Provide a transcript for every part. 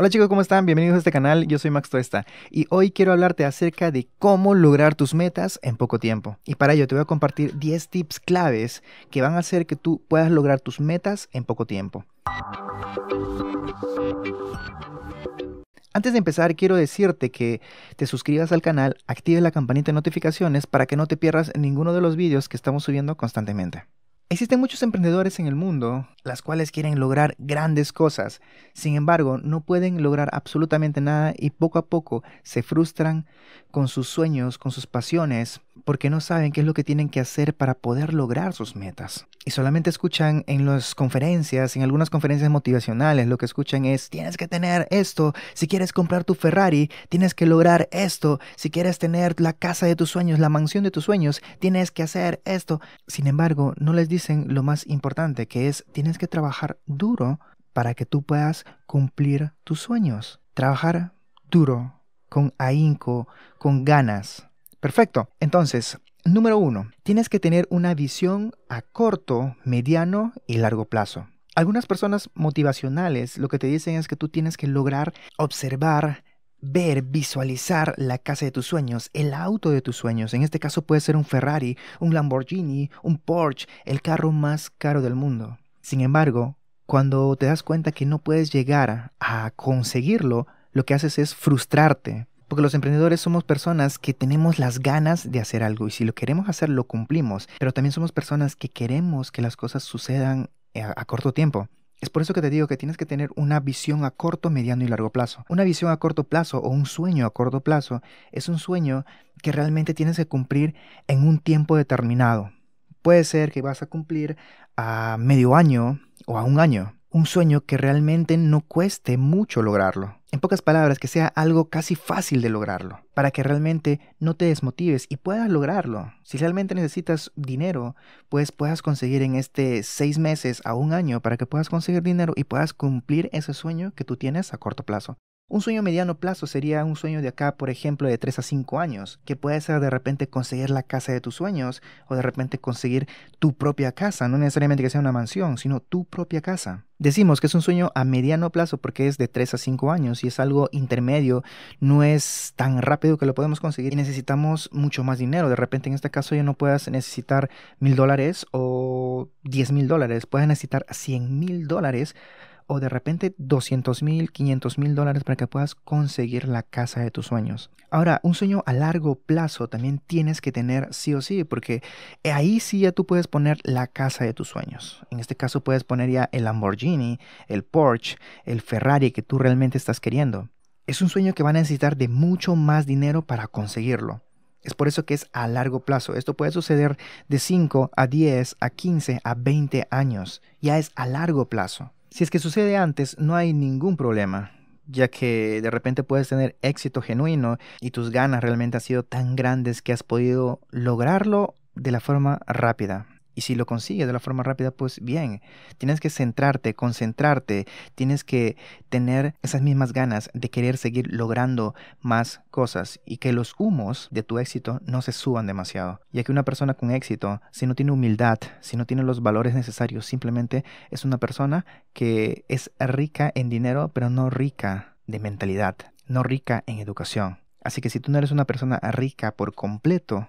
Hola chicos, ¿cómo están? Bienvenidos a este canal, yo soy Max Tuesta y hoy quiero hablarte acerca de cómo lograr tus metas en poco tiempo. Y para ello te voy a compartir 10 tips claves que van a hacer que tú puedas lograr tus metas en poco tiempo. Antes de empezar, quiero decirte que te suscribas al canal, actives la campanita de notificaciones para que no te pierdas ninguno de los vídeos que estamos subiendo constantemente. Existen muchos emprendedores en el mundo, las cuales quieren lograr grandes cosas, sin embargo no pueden lograr absolutamente nada y poco a poco se frustran con sus sueños, con sus pasiones, porque no saben qué es lo que tienen que hacer para poder lograr sus metas. Y solamente escuchan en las conferencias, en algunas conferencias motivacionales, lo que escuchan es, tienes que tener esto, si quieres comprar tu Ferrari, tienes que lograr esto, si quieres tener la casa de tus sueños, la mansión de tus sueños, tienes que hacer esto. Sin embargo, no les dicen lo más importante, que es, tienes que trabajar duro para que tú puedas cumplir tus sueños. Trabajar duro, con ahínco, con ganas Perfecto. Entonces, número uno, tienes que tener una visión a corto, mediano y largo plazo. Algunas personas motivacionales lo que te dicen es que tú tienes que lograr observar, ver, visualizar la casa de tus sueños, el auto de tus sueños. En este caso puede ser un Ferrari, un Lamborghini, un Porsche, el carro más caro del mundo. Sin embargo, cuando te das cuenta que no puedes llegar a conseguirlo, lo que haces es frustrarte, porque los emprendedores somos personas que tenemos las ganas de hacer algo y si lo queremos hacer lo cumplimos, pero también somos personas que queremos que las cosas sucedan eh, a, corto tiempo. Es por eso que te digo que tienes que tener una visión a corto, mediano y largo plazo. Una visión a corto plazo o un sueño a corto plazo es un sueño que realmente tienes que cumplir en un tiempo determinado. Puede ser que vas a cumplir a medio año o a un año, un sueño que realmente no cueste mucho lograrlo. En pocas palabras, que sea algo casi fácil de lograrlo, para que realmente no te desmotives y puedas lograrlo. Si realmente necesitas dinero, pues puedas conseguir en este seis meses a un año para que puedas conseguir dinero y puedas cumplir ese sueño que tú tienes a corto plazo. Un sueño a mediano plazo sería un sueño de acá, por ejemplo, de 3 a 5 años, que puede ser de repente conseguir la casa de tus sueños o de repente conseguir tu propia casa, no necesariamente que sea una mansión, sino tu propia casa. Decimos que es un sueño a mediano plazo porque es de 3 a 5 años y es algo intermedio, no es tan rápido que lo podemos conseguir y necesitamos mucho más dinero. De repente en este caso ya no puedas necesitar mil dólares o diez mil dólares, puedes necesitar 100 mil dólares o de repente 200 mil, 500 mil dólares para que puedas conseguir la casa de tus sueños. Ahora, un sueño a largo plazo también tienes que tener sí o sí, porque ahí sí ya tú puedes poner la casa de tus sueños. En este caso puedes poner ya el Lamborghini, el Porsche, el Ferrari que tú realmente estás queriendo. Es un sueño que van a necesitar de mucho más dinero para conseguirlo. Es por eso que es a largo plazo. Esto puede suceder de 5 a 10, a 15, a 20 años. Ya es a largo plazo. Si es que sucede antes, no hay ningún problema, ya que de repente puedes tener éxito genuino y tus ganas realmente han sido tan grandes que has podido lograrlo de la forma rápida. Y si lo consigues de la forma rápida, pues bien, tienes que centrarte, concentrarte, tienes que tener esas mismas ganas de querer seguir logrando más cosas y que los humos de tu éxito no se suban demasiado. Ya que una persona con éxito, si no tiene humildad, si no tiene los valores necesarios, simplemente es una persona que es rica en dinero, pero no rica de mentalidad, no rica en educación. Así que si tú no eres una persona rica por completo,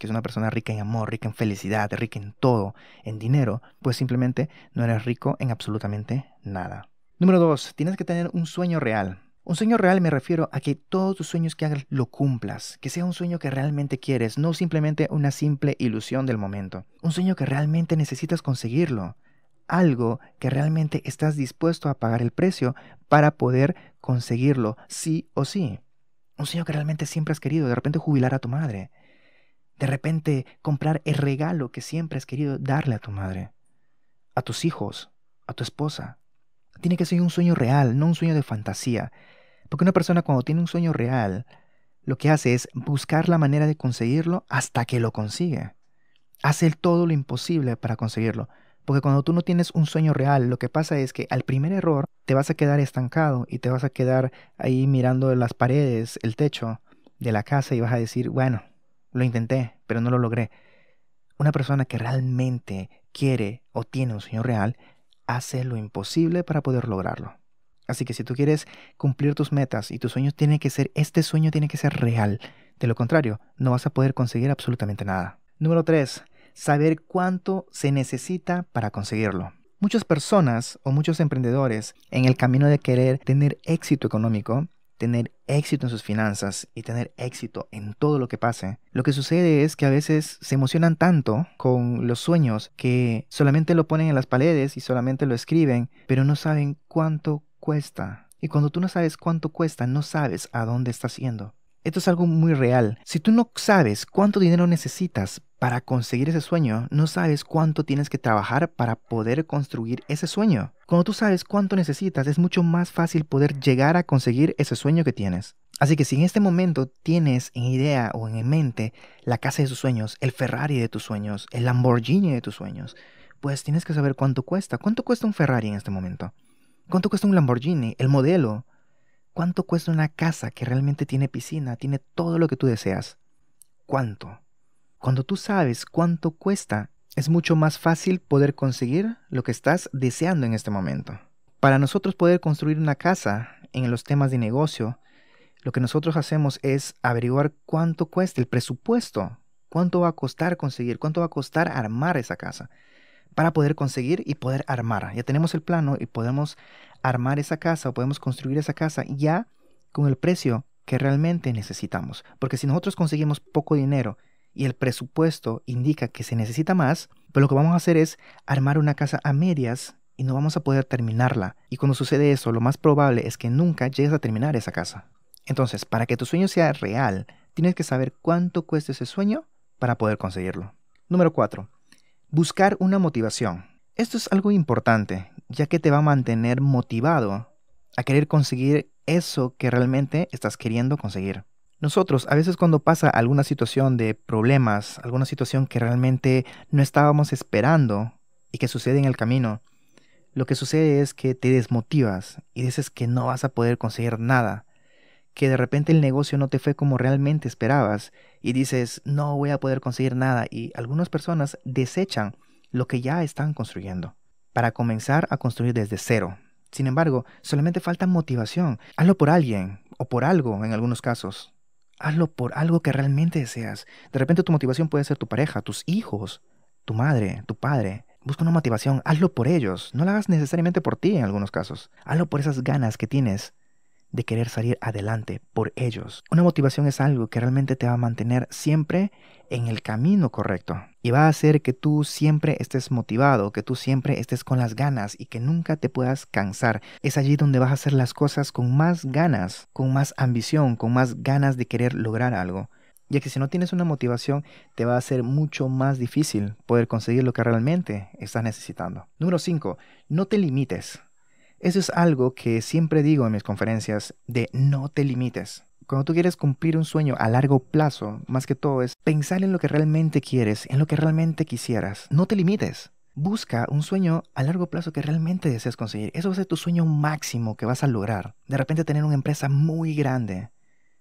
que es una persona rica en amor, rica en felicidad, rica en todo, en dinero, pues simplemente no eres rico en absolutamente nada. Número 2. Tienes que tener un sueño real. Un sueño real me refiero a que todos tus sueños que hagas lo cumplas, que sea un sueño que realmente quieres, no simplemente una simple ilusión del momento. Un sueño que realmente necesitas conseguirlo. Algo que realmente estás dispuesto a pagar el precio para poder conseguirlo, sí o sí. Un sueño que realmente siempre has querido, de repente jubilar a tu madre, de repente comprar el regalo que siempre has querido darle a tu madre, a tus hijos, a tu esposa. Tiene que ser un sueño real, no un sueño de fantasía. Porque una persona cuando tiene un sueño real, lo que hace es buscar la manera de conseguirlo hasta que lo consigue. Hace todo lo imposible para conseguirlo. Porque cuando tú no tienes un sueño real, lo que pasa es que al primer error te vas a quedar estancado y te vas a quedar ahí mirando las paredes, el techo de la casa y vas a decir, bueno, lo intenté, pero no lo logré. Una persona que realmente quiere o tiene un sueño real hace lo imposible para poder lograrlo. Así que si tú quieres cumplir tus metas y tus sueños tiene que ser, este sueño tiene que ser real. De lo contrario, no vas a poder conseguir absolutamente nada. Número 3. Saber cuánto se necesita para conseguirlo. Muchas personas o muchos emprendedores en el camino de querer tener éxito económico tener éxito en sus finanzas y tener éxito en todo lo que pase. Lo que sucede es que a veces se emocionan tanto con los sueños que solamente lo ponen en las paredes y solamente lo escriben, pero no saben cuánto cuesta. Y cuando tú no sabes cuánto cuesta, no sabes a dónde estás yendo. Esto es algo muy real. Si tú no sabes cuánto dinero necesitas para conseguir ese sueño, no sabes cuánto tienes que trabajar para poder construir ese sueño. Cuando tú sabes cuánto necesitas, es mucho más fácil poder llegar a conseguir ese sueño que tienes. Así que si en este momento tienes en idea o en mente la casa de tus sueños, el Ferrari de tus sueños, el Lamborghini de tus sueños, pues tienes que saber cuánto cuesta. ¿Cuánto cuesta un Ferrari en este momento? ¿Cuánto cuesta un Lamborghini? El modelo, ¿Cuánto cuesta una casa que realmente tiene piscina, tiene todo lo que tú deseas? ¿Cuánto? Cuando tú sabes cuánto cuesta, es mucho más fácil poder conseguir lo que estás deseando en este momento. Para nosotros poder construir una casa en los temas de negocio, lo que nosotros hacemos es averiguar cuánto cuesta el presupuesto, cuánto va a costar conseguir, cuánto va a costar armar esa casa para poder conseguir y poder armar. Ya tenemos el plano y podemos armar esa casa o podemos construir esa casa ya con el precio que realmente necesitamos. Porque si nosotros conseguimos poco dinero y el presupuesto indica que se necesita más, pues lo que vamos a hacer es armar una casa a medias y no vamos a poder terminarla. Y cuando sucede eso, lo más probable es que nunca llegues a terminar esa casa. Entonces, para que tu sueño sea real, tienes que saber cuánto cuesta ese sueño para poder conseguirlo. Número 4. Buscar una motivación. Esto es algo importante, ya que te va a mantener motivado a querer conseguir eso que realmente estás queriendo conseguir. Nosotros, a veces cuando pasa alguna situación de problemas, alguna situación que realmente no estábamos esperando y que sucede en el camino, lo que sucede es que te desmotivas y dices que no vas a poder conseguir nada, que de repente el negocio no te fue como realmente esperabas y dices, no voy a poder conseguir nada y algunas personas desechan lo que ya están construyendo para comenzar a construir desde cero. Sin embargo, solamente falta motivación. Hazlo por alguien o por algo en algunos casos. Hazlo por algo que realmente deseas. De repente tu motivación puede ser tu pareja, tus hijos, tu madre, tu padre. Busca una motivación, hazlo por ellos. No la hagas necesariamente por ti en algunos casos. Hazlo por esas ganas que tienes de querer salir adelante por ellos. Una motivación es algo que realmente te va a mantener siempre en el camino correcto y va a hacer que tú siempre estés motivado, que tú siempre estés con las ganas y que nunca te puedas cansar. Es allí donde vas a hacer las cosas con más ganas, con más ambición, con más ganas de querer lograr algo ya que si no tienes una motivación te va a ser mucho más difícil poder conseguir lo que realmente estás necesitando. Número 5. No te limites. Eso es algo que siempre digo en mis conferencias de no te limites. Cuando tú quieres cumplir un sueño a largo plazo, más que todo es pensar en lo que realmente quieres, en lo que realmente quisieras. No te limites. Busca un sueño a largo plazo que realmente deseas conseguir. Eso va a ser tu sueño máximo que vas a lograr. De repente tener una empresa muy grande.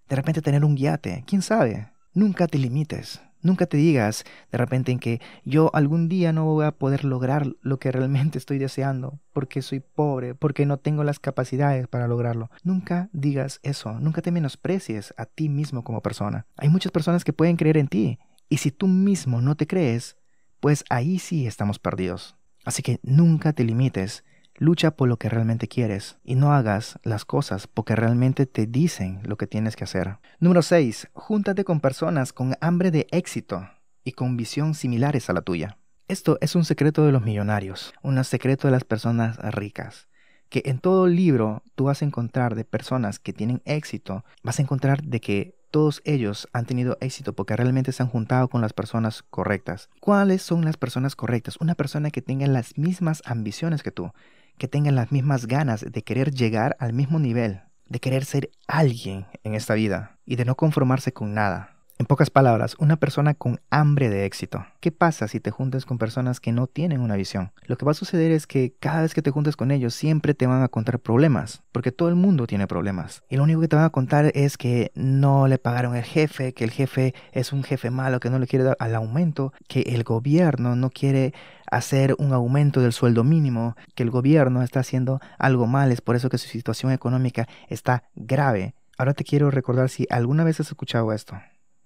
De repente tener un guiate. ¿Quién sabe? Nunca te limites. Nunca te digas de repente en que yo algún día no voy a poder lograr lo que realmente estoy deseando, porque soy pobre, porque no tengo las capacidades para lograrlo. Nunca digas eso, nunca te menosprecies a ti mismo como persona. Hay muchas personas que pueden creer en ti, y si tú mismo no te crees, pues ahí sí estamos perdidos. Así que nunca te limites, Lucha por lo que realmente quieres y no hagas las cosas porque realmente te dicen lo que tienes que hacer. Número 6. Júntate con personas con hambre de éxito y con visión similares a la tuya. Esto es un secreto de los millonarios, un secreto de las personas ricas que en todo libro tú vas a encontrar de personas que tienen éxito, vas a encontrar de que todos ellos han tenido éxito porque realmente se han juntado con las personas correctas. ¿Cuáles son las personas correctas? Una persona que tenga las mismas ambiciones que tú, que tengan las mismas ganas de querer llegar al mismo nivel, de querer ser alguien en esta vida y de no conformarse con nada. En pocas palabras, una persona con hambre de éxito. ¿Qué pasa si te juntas con personas que no tienen una visión? Lo que va a suceder es que cada vez que te juntas con ellos siempre te van a contar problemas, porque todo el mundo tiene problemas. Y lo único que te van a contar es que no le pagaron el jefe, que el jefe es un jefe malo, que no le quiere dar al aumento, que el gobierno no quiere hacer un aumento del sueldo mínimo, que el gobierno está haciendo algo mal, es por eso que su situación económica está grave. Ahora te quiero recordar si alguna vez has escuchado esto.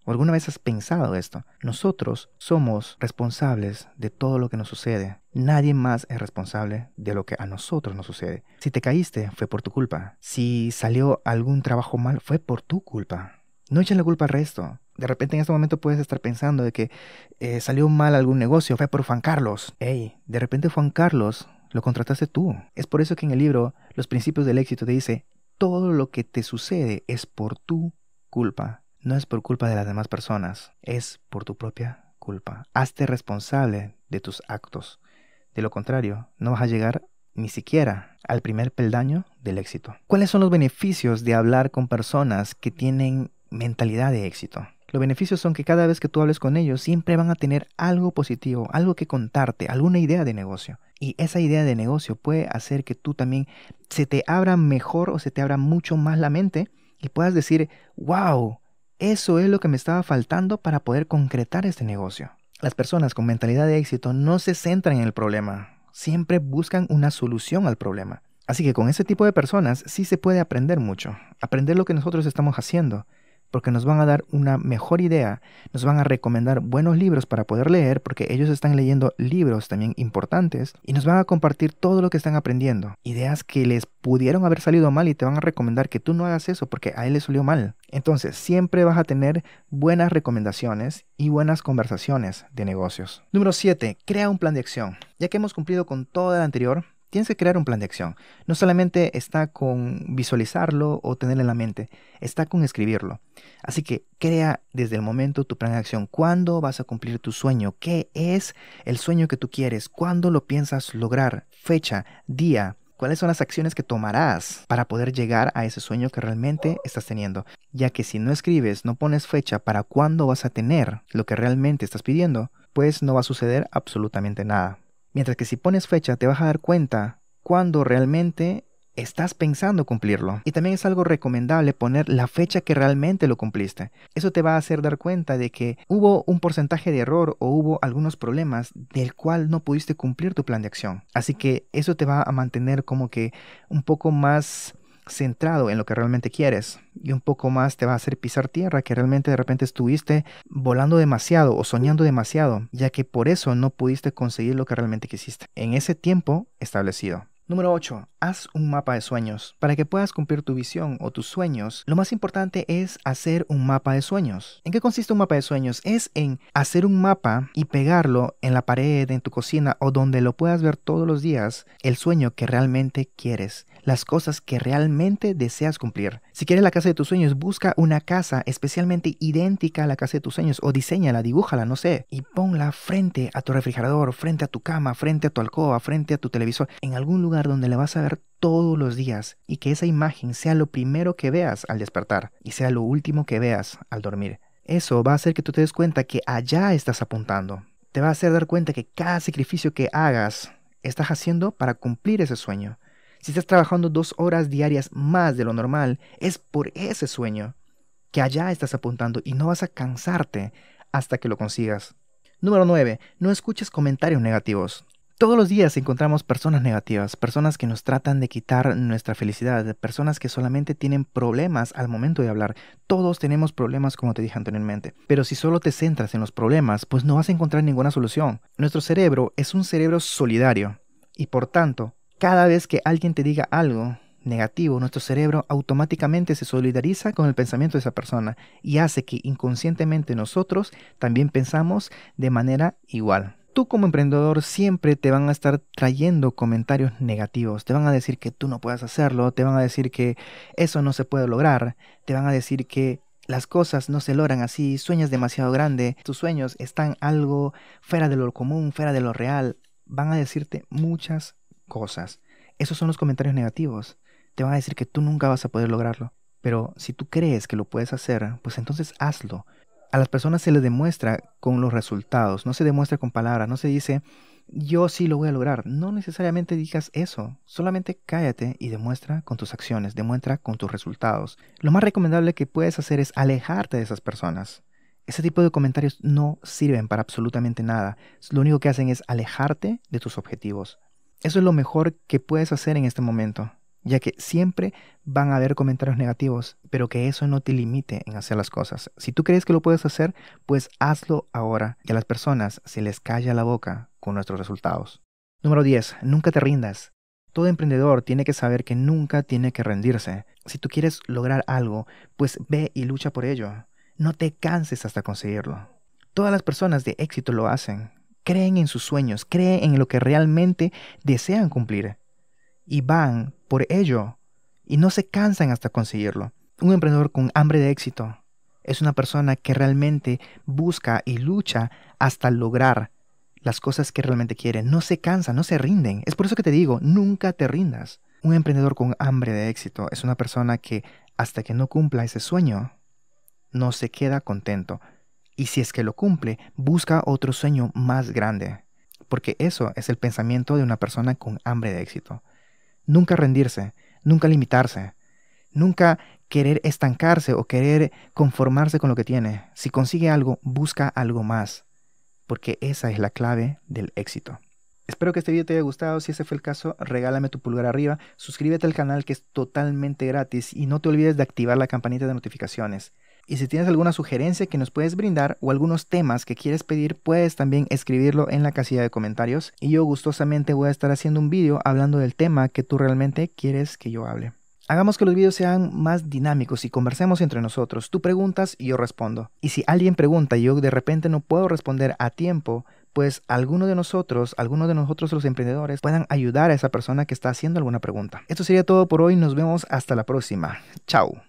¿O alguna vez has pensado esto? Nosotros somos responsables de todo lo que nos sucede. Nadie más es responsable de lo que a nosotros nos sucede. Si te caíste, fue por tu culpa. Si salió algún trabajo mal, fue por tu culpa. No echen la culpa al resto. De repente en este momento puedes estar pensando de que eh, salió mal algún negocio, fue por Juan Carlos. Ey, de repente Juan Carlos lo contrataste tú. Es por eso que en el libro Los Principios del Éxito te dice, todo lo que te sucede es por tu culpa. No es por culpa de las demás personas, es por tu propia culpa. Hazte responsable de tus actos. De lo contrario, no vas a llegar ni siquiera al primer peldaño del éxito. ¿Cuáles son los beneficios de hablar con personas que tienen mentalidad de éxito. Los beneficios son que cada vez que tú hables con ellos siempre van a tener algo positivo, algo que contarte, alguna idea de negocio. Y esa idea de negocio puede hacer que tú también se te abra mejor o se te abra mucho más la mente y puedas decir, wow, eso es lo que me estaba faltando para poder concretar este negocio. Las personas con mentalidad de éxito no se centran en el problema, siempre buscan una solución al problema. Así que con ese tipo de personas sí se puede aprender mucho, aprender lo que nosotros estamos haciendo porque nos van a dar una mejor idea, nos van a recomendar buenos libros para poder leer, porque ellos están leyendo libros también importantes, y nos van a compartir todo lo que están aprendiendo, ideas que les pudieron haber salido mal y te van a recomendar que tú no hagas eso porque a él le salió mal. Entonces, siempre vas a tener buenas recomendaciones y buenas conversaciones de negocios. Número 7. Crea un plan de acción. Ya que hemos cumplido con todo el anterior, Tienes que crear un plan de acción. No solamente está con visualizarlo o tenerlo en la mente, está con escribirlo. Así que crea desde el momento tu plan de acción. ¿Cuándo vas a cumplir tu sueño? ¿Qué es el sueño que tú quieres? ¿Cuándo lo piensas lograr? Fecha, día. ¿Cuáles son las acciones que tomarás para poder llegar a ese sueño que realmente estás teniendo? Ya que si no escribes, no pones fecha para cuándo vas a tener lo que realmente estás pidiendo, pues no va a suceder absolutamente nada. Mientras que si pones fecha te vas a dar cuenta cuando realmente estás pensando cumplirlo. Y también es algo recomendable poner la fecha que realmente lo cumpliste. Eso te va a hacer dar cuenta de que hubo un porcentaje de error o hubo algunos problemas del cual no pudiste cumplir tu plan de acción. Así que eso te va a mantener como que un poco más centrado en lo que realmente quieres y un poco más te va a hacer pisar tierra que realmente de repente estuviste volando demasiado o soñando demasiado, ya que por eso no pudiste conseguir lo que realmente quisiste en ese tiempo establecido. Número 8. Haz un mapa de sueños. Para que puedas cumplir tu visión o tus sueños, lo más importante es hacer un mapa de sueños. ¿En qué consiste un mapa de sueños? Es en hacer un mapa y pegarlo en la pared, en tu cocina o donde lo puedas ver todos los días, el sueño que realmente quieres las cosas que realmente deseas cumplir. Si quieres la casa de tus sueños, busca una casa especialmente idéntica a la casa de tus sueños o diseñala, dibújala, no sé, y ponla frente a tu refrigerador, frente a tu cama, frente a tu alcoba, frente a tu televisor, en algún lugar donde la vas a ver todos los días y que esa imagen sea lo primero que veas al despertar y sea lo último que veas al dormir. Eso va a hacer que tú te des cuenta que allá estás apuntando. Te va a hacer dar cuenta que cada sacrificio que hagas estás haciendo para cumplir ese sueño. Si estás trabajando dos horas diarias más de lo normal, es por ese sueño que allá estás apuntando y no vas a cansarte hasta que lo consigas. Número 9. No escuches comentarios negativos. Todos los días encontramos personas negativas, personas que nos tratan de quitar nuestra felicidad, personas que solamente tienen problemas al momento de hablar. Todos tenemos problemas, como te dije anteriormente. Pero si solo te centras en los problemas, pues no vas a encontrar ninguna solución. Nuestro cerebro es un cerebro solidario y por tanto cada vez que alguien te diga algo negativo, nuestro cerebro automáticamente se solidariza con el pensamiento de esa persona y hace que inconscientemente nosotros también pensamos de manera igual tú como emprendedor siempre te van a estar trayendo comentarios negativos. Te van a decir que tú no puedes hacerlo, te van a decir que eso no se puede lograr, te van a decir que las cosas no se logran así, sueñas demasiado grande, tus sueños están algo fuera de lo común, fuera de lo real. Van a decirte muchas cosas. Esos son los comentarios negativos. Te van a decir que tú nunca vas a poder lograrlo. Pero si tú crees que lo puedes hacer, pues entonces hazlo. A las personas se les demuestra con los resultados, no se demuestra con palabras, no se dice, yo sí lo voy a lograr. No necesariamente digas eso, solamente cállate y demuestra con tus acciones, demuestra con tus resultados. Lo más recomendable que puedes hacer es alejarte de esas personas. Ese tipo de comentarios no sirven para absolutamente nada. Lo único que hacen es alejarte de tus objetivos, eso es lo mejor que puedes hacer en este momento, ya que siempre van a haber comentarios negativos, pero que eso no te limite en hacer las cosas. Si tú crees que lo puedes hacer, pues hazlo ahora y a las personas se les calla la boca con nuestros resultados. Número 10. Nunca te rindas. Todo emprendedor tiene que saber que nunca tiene que rendirse. Si tú quieres lograr algo, pues ve y lucha por ello. No te canses hasta conseguirlo. Todas las personas de éxito lo hacen creen en sus sueños, creen en lo que realmente desean cumplir y van por ello y no se cansan hasta conseguirlo. Un emprendedor con hambre de éxito es una persona que realmente busca y lucha hasta lograr las cosas que realmente quiere. No se cansa, no se rinden. Es por eso que te digo, nunca te rindas. Un emprendedor con hambre de éxito es una persona que hasta que no cumpla ese sueño, no se queda contento, y si es que lo cumple, busca otro sueño más grande, porque eso es el pensamiento de una persona con hambre de éxito. Nunca rendirse, nunca limitarse, nunca querer estancarse o querer conformarse con lo que tiene. Si consigue algo, busca algo más, porque esa es la clave del éxito. Espero que este video te haya gustado, si ese fue el caso, regálame tu pulgar arriba, suscríbete al canal que es totalmente gratis y no te olvides de activar la campanita de notificaciones. Y si tienes alguna sugerencia que nos puedes brindar o algunos temas que quieres pedir, puedes también escribirlo en la casilla de comentarios y yo gustosamente voy a estar haciendo un vídeo hablando del tema que tú realmente quieres que yo hable. Hagamos que los vídeos sean más dinámicos y conversemos entre nosotros. Tú preguntas y yo respondo. Y si alguien pregunta y yo de repente no puedo responder a tiempo, pues alguno de nosotros, alguno de nosotros los emprendedores, puedan ayudar a esa persona que está haciendo alguna pregunta. Esto sería todo por hoy. Nos vemos hasta la próxima. Chao.